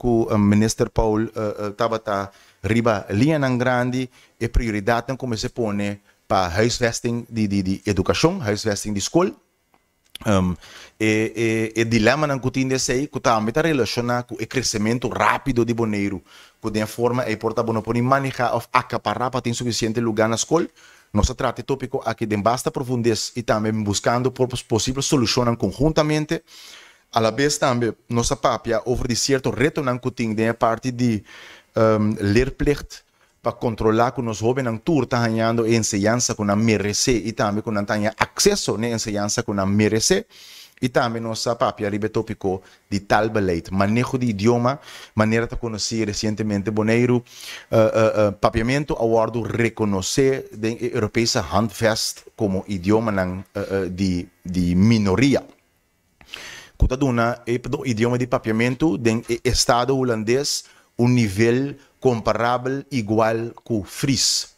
o eh, ministro Paul estava uh, eh, Tabata riba lian grande e prioriteiten como se pone para huisvesting de educação, huisvesting de escola Um, e, e, e dilema não cutin de sei que também está relacionado com o crescimento rápido de Boneiro, que de forma é porta bono por manejar of acaparar para ter suficiente lugar na escola. Nossa trata tópico aqui de basta profundez e também buscando possíveis soluções conjuntamente. a la vez también nuestra papia ofrece cierto retorno en la de parte de la um, leerplicht para controlar que los jóvenes en tur tá enseñanza enseñanza que merecen y también também que tengan acceso a la enseñanza que não merece y también nuestra papia tópico de tal beleid manejo de idioma manera de conocer recentemente boneiro uh, uh, uh, papiamento awardo reconocer de eh, europeia handfest como idioma uh, uh, de de minoria cutaduna e eh, idioma de papiamento do eh, Estado holandês um nível comparável igual com fris.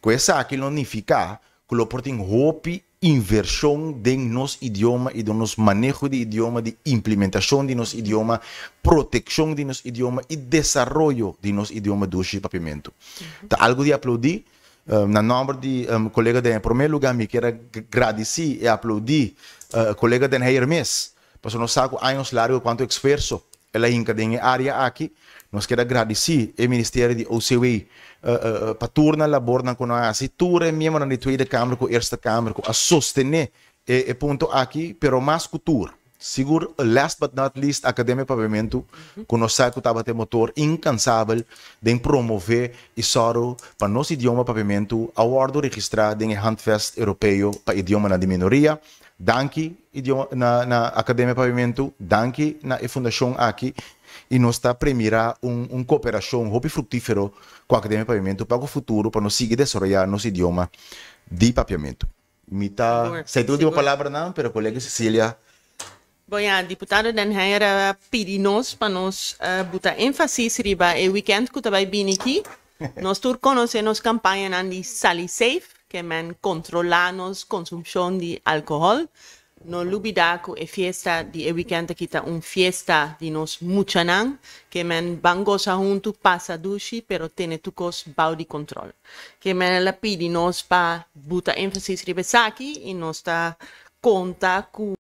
Com essa aqui significa que o portem hopi inversão de nosso idioma e do nosso manejo de idioma, de implementação de nosso idioma, proteção de nosso idioma e desenvolvimento de nosso idioma do papiamento. Uhum. Tá algo de aplaudir. Um, eh, na nome de um, colega, de, em primeiro lugar, me quero agradecer e aplaudir uh, colega de Hermes pois nós sabe anos largo quanto esforço ela inca tem área aqui. Nós queremos agradecer ao Ministério de OCWI uh, uh, para tornar a labor E tudo é mesmo na Nituída Câmara com esta Câmara a sostener o eh, ponto aqui, pero mais cultura. Seguro, last but not least, Academia Pavimento, uhum. que nós sabe que estava ter motor incansável de promover e soro para nosso idioma pavimento, awardo registrado em Handfest Europeu para idioma na de minoria, danki idioma na, na Academia Pavimento, danki na Fundação aqui e nós está premira um, um cooperação hobby frutífero com a Academia Pavimento para o futuro, para nós seguir desenvolver nosso idioma ah, de papiamento. Mita, sei a última palavra não, pero colega Cecília Bom, ja, deputado Den Heira pedi nós para nós uh, eh, botar ênfase riba e weekend que também vim aqui. nós tur conhecemos campanha na Sali Safe me controlanos consumción de alcohol. No lubida que fiesta de weekend quita un fiesta de nos muchanan, que van bangosa junto pasa dushi, pero tiene tu cos de control. Que men la pidi nos pa buta énfasis ribesaki y nos está conta cu